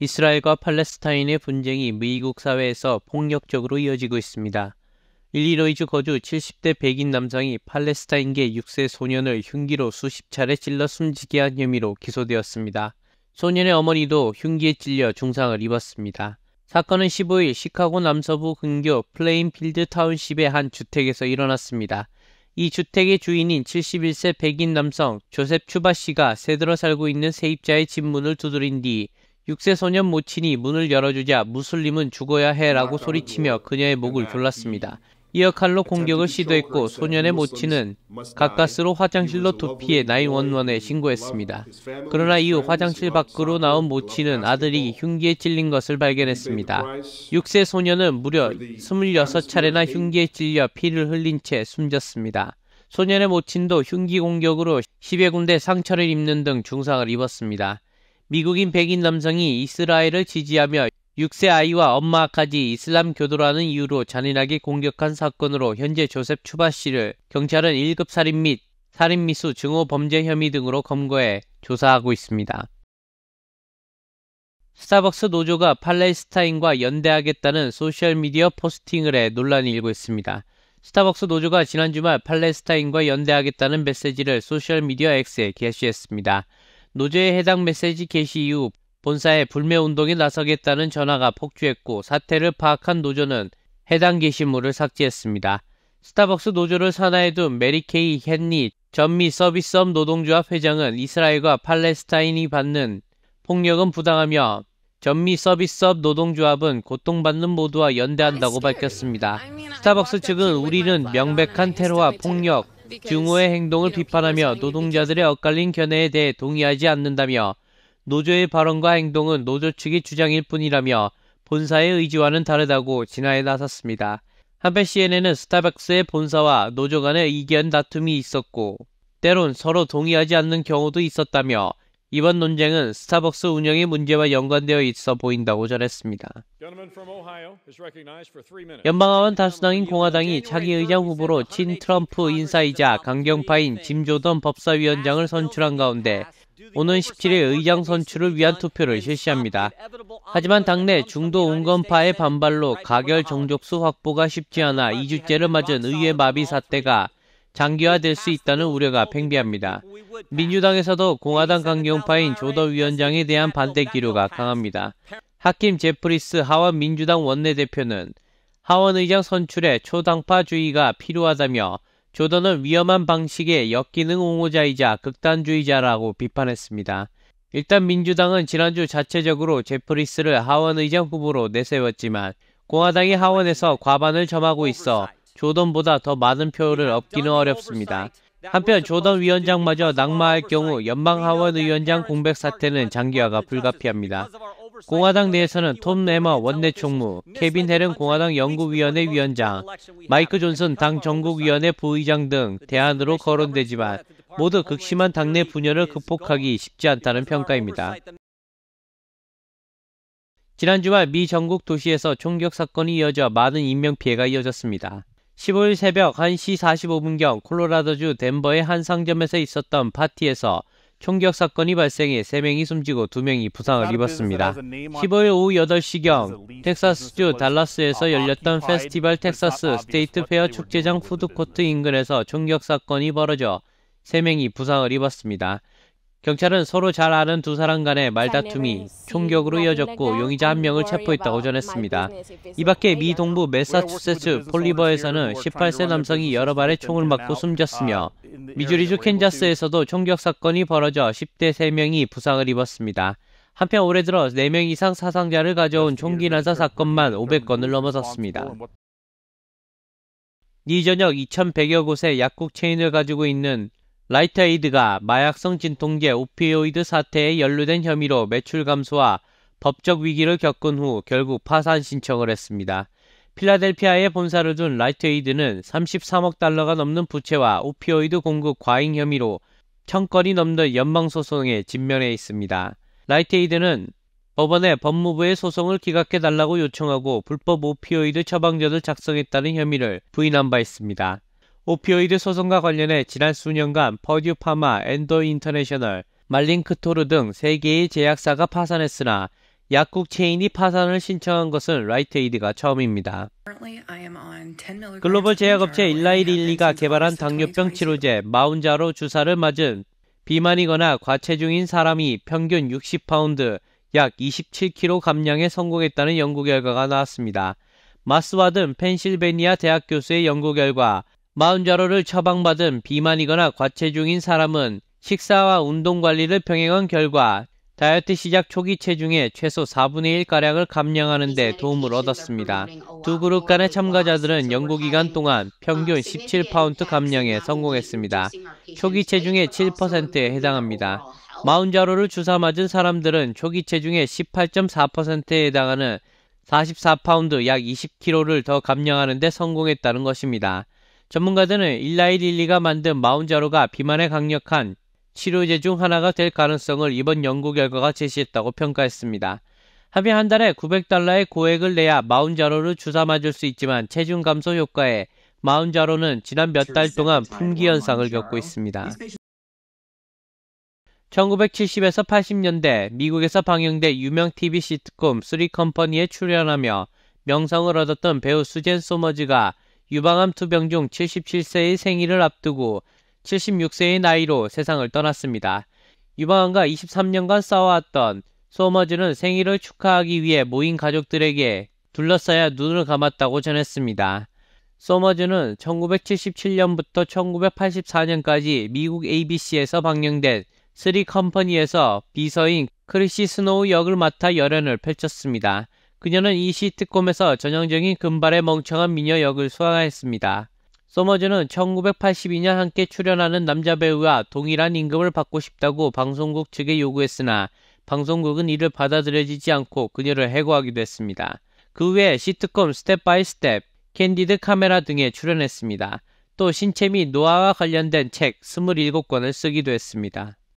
이스라엘과 팔레스타인의 분쟁이 미국 사회에서 폭력적으로 이어지고 있습니다. 일리노이즈 거주 70대 백인 남성이 팔레스타인계 6세 소년을 흉기로 수십 차례 찔러 숨지게 한 혐의로 기소되었습니다. 소년의 어머니도 흉기에 찔려 중상을 입었습니다. 사건은 15일 시카고 남서부 근교 플레인필드 타운십의 한 주택에서 일어났습니다. 이 주택의 주인인 71세 백인 남성 조셉 추바 씨가 새들어 살고 있는 세입자의 집문을 두드린 뒤 6세 소년 모친이 문을 열어주자 무슬림은 죽어야 해라고 소리치며 그녀의 목을 졸랐습니다. 이어 칼로 공격을 시도했고 소년의 모친은 가까스로 화장실로 도피해 나인원원에 신고했습니다. 그러나 이후 화장실 밖으로 나온 모친은 아들이 흉기에 찔린 것을 발견했습니다. 6세 소년은 무려 26차례나 흉기에 찔려 피를 흘린 채 숨졌습니다. 소년의 모친도 흉기 공격으로 10여 군데 상처를 입는 등 중상을 입었습니다. 미국인 백인 남성이 이스라엘을 지지하며 6세 아이와 엄마까지 이슬람 교도라는 이유로 잔인하게 공격한 사건으로 현재 조셉 추바 씨를 경찰은 1급 살인 및 살인 미수 증오 범죄 혐의 등으로 검거해 조사하고 있습니다. 스타벅스 노조가 팔레스타인과 연대하겠다는 소셜미디어 포스팅을 해 논란이 일고 있습니다. 스타벅스 노조가 지난 주말 팔레스타인과 연대하겠다는 메시지를 소셜미디어 X에 게시했습니다. 노조의 해당 메시지 게시 이후 본사에 불매운동에 나서겠다는 전화가 폭주했고 사태를 파악한 노조는 해당 게시물을 삭제했습니다. 스타벅스 노조를 산하에 둔 메리케이 헨리 전미 서비스업 노동조합 회장은 이스라엘과 팔레스타인이 받는 폭력은 부당하며 전미 서비스업 노동조합은 고통받는 모두와 연대한다고 밝혔습니다. 스타벅스 측은 우리는 명백한 테러와 폭력, 중호의 행동을 비판하며 노동자들의 엇갈린 견해에 대해 동의하지 않는다며 노조의 발언과 행동은 노조 측의 주장일 뿐이라며 본사의 의지와는 다르다고 진화에 나섰습니다. 한편 CNN은 스타벅스의 본사와 노조 간의 이견 다툼이 있었고 때론 서로 동의하지 않는 경우도 있었다며 이번 논쟁은 스타벅스 운영의 문제와 연관되어 있어 보인다고 전했습니다. 연방하원 다수당인 공화당이 차기 의장 후보로 친 트럼프 인사이자 강경파인 짐 조던 법사위원장을 선출한 가운데 오는 17일 의장 선출을 위한 투표를 실시합니다. 하지만 당내 중도 온건파의 반발로 가결 정족수 확보가 쉽지 않아 2주째를 맞은 의회 마비 사태가 장기화될 수 있다는 우려가 팽배합니다. 민주당에서도 공화당 강경파인 조더 위원장에 대한 반대 기류가 강합니다. 하킴 제프리스 하원 민주당 원내대표는 하원의장 선출에 초당파주의가 필요하다며 조던은 위험한 방식의 역기능 옹호자이자 극단주의자라고 비판했습니다. 일단 민주당은 지난주 자체적으로 제프리스를 하원의장 후보로 내세웠지만 공화당이 하원에서 과반을 점하고 있어 조던보다 더 많은 표를 얻기는 어렵습니다. 한편 조던 위원장마저 낙마할 경우 연방 하원 의원장 공백 사태는 장기화가 불가피합니다. 공화당 내에서는 톰 에머 원내 총무, 케빈 헤른 공화당 연구위원회 위원장, 마이크 존슨 당 전국위원회 부의장 등 대안으로 거론되지만 모두 극심한 당내 분열을 극복하기 쉽지 않다는 평가입니다. 지난 주말 미 전국 도시에서 총격 사건이 이어져 많은 인명 피해가 이어졌습니다. 15일 새벽 1시 45분경 콜로라도주 덴버의 한 상점에서 있었던 파티에서 총격 사건이 발생해 3명이 숨지고 2명이 부상을 입었습니다. 15일 오후 8시경 텍사스주 달라스에서 열렸던 페스티벌 텍사스 스테이트 페어 축제장 푸드코트 인근에서 총격 사건이 벌어져 3명이 부상을 입었습니다. 경찰은 서로 잘 아는 두 사람 간의 말다툼이 총격으로 뭐 이어졌고 용의자 한 명을 체포했다고 뭐 전했습니다. 이 밖에 미 동부 메사추세츠 폴리버에서는 18세 남성이 여러 발의 총을 맞고 숨졌으며 미주리주 캔자스에서도 총격 사건이 벌어져 10대 3명이 부상을 입었습니다. 한편 올해 들어 4명 이상 사상자를 가져온 총기 난사 사건만 500건을 넘어섰습니다. 이 저녁 2,100여 곳의 약국 체인을 가지고 있는 라이트에이드가 마약성 진통제 오피오이드 사태에 연루된 혐의로 매출 감소와 법적 위기를 겪은 후 결국 파산 신청을 했습니다. 필라델피아에 본사를 둔 라이트에이드는 33억 달러가 넘는 부채와 오피오이드 공급 과잉 혐의로 천 건이 넘는 연방 소송에 직면해 있습니다. 라이트에이드는 법원에 법무부의 소송을 기각해 달라고 요청하고 불법 오피오이드 처방전을 작성했다는 혐의를 부인한 바 있습니다. 오피오이드 소송과 관련해 지난 수년간 퍼듀파마, 엔더 인터내셔널, 말링크토르등 3개의 제약사가 파산했으나 약국 체인이 파산을 신청한 것은 라이트에이드가 처음입니다. 글로벌 제약업체 일라이릴리가 개발한 당뇨병 치료제 마운자로 주사를 맞은 비만이거나 과체중인 사람이 평균 60파운드, 약 27kg 감량에 성공했다는 연구 결과가 나왔습니다. 마스와든 펜실베니아 대학 교수의 연구 결과 마흔좌로를 처방받은 비만이거나 과체중인 사람은 식사와 운동 관리를 병행한 결과 다이어트 시작 초기 체중의 최소 4분의 1가량을 감량하는 데 도움을 얻었습니다. 두 그룹 간의 참가자들은 연구 기간 동안 평균 17파운드 감량에 성공했습니다. 초기 체중의 7%에 해당합니다. 마운자로를 주사 맞은 사람들은 초기 체중의 18.4%에 해당하는 44파운드 약 20kg를 더 감량하는 데 성공했다는 것입니다. 전문가들은 일라이릴리가 만든 마운자로가 비만에 강력한 치료제 중 하나가 될 가능성을 이번 연구 결과가 제시했다고 평가했습니다. 합의 한 달에 900달러의 고액을 내야 마운자로를 주사 맞을 수 있지만 체중 감소 효과에 마운자로는 지난 몇 달 동안 품귀 현상을 겪고 있습니다. 1970에서 80년대 미국에서 방영된 유명 TV 시트콤 3컴퍼니에 출연하며 명성을 얻었던 배우 수젠 소머즈가 유방암 투병 중 77세의 생일을 앞두고 76세의 나이로 세상을 떠났습니다. 유방암과 23년간 싸워왔던 소머즈는 생일을 축하하기 위해 모인 가족들에게 둘러싸야 눈을 감았다고 전했습니다. 소머즈는 1977년부터 1984년까지 미국 ABC에서 방영된 3 컴퍼니에서 비서인 크리시 스노우 역을 맡아 열연을 펼쳤습니다. 그녀는 이 시트콤에서 전형적인 금발의 멍청한 미녀 역을 수행했습니다. 소머즈는 1982년 함께 출연하는 남자 배우와 동일한 임금을 받고 싶다고 방송국 측에 요구했으나 방송국은 이를 받아들여지지 않고 그녀를 해고하기도 했습니다. 그 외에 시트콤 스텝 바이 스텝, 캔디드 카메라 등에 출연했습니다. 또 신체 및 노화와 관련된 책 27권을 쓰기도 했습니다.